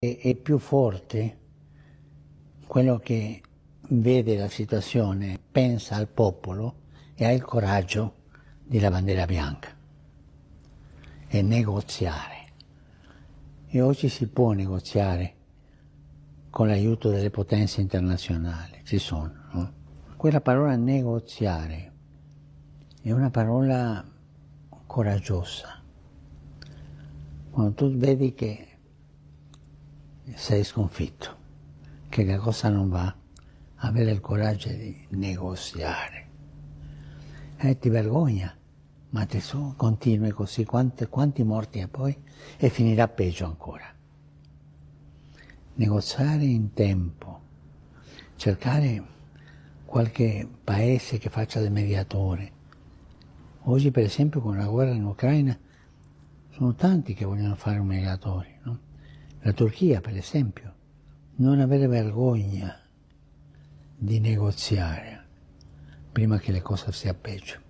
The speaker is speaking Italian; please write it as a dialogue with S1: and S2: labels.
S1: è, più forte quello che vede la situazione, pensa al popolo e ha il coraggio della bandiera bianca e negoziare. E oggi si può negoziare con l'aiuto delle potenze internazionali, ci sono. No? Quella parola negoziare è una parola coraggiosa. Quando tu vedi che sei sconfitto, che la cosa non va, avere il coraggio di negoziare. E eh, ti vergogna, ma te su, continui così, quanti, quanti morti e poi, e finirà peggio ancora. Negoziare in tempo, cercare qualche paese che faccia del mediatore. Oggi per esempio con la guerra in Ucraina sono tanti che vogliono fare un mediatore, no? La Turchia, per esempio, non avere vergogna di negoziare prima che le cose sia peggio.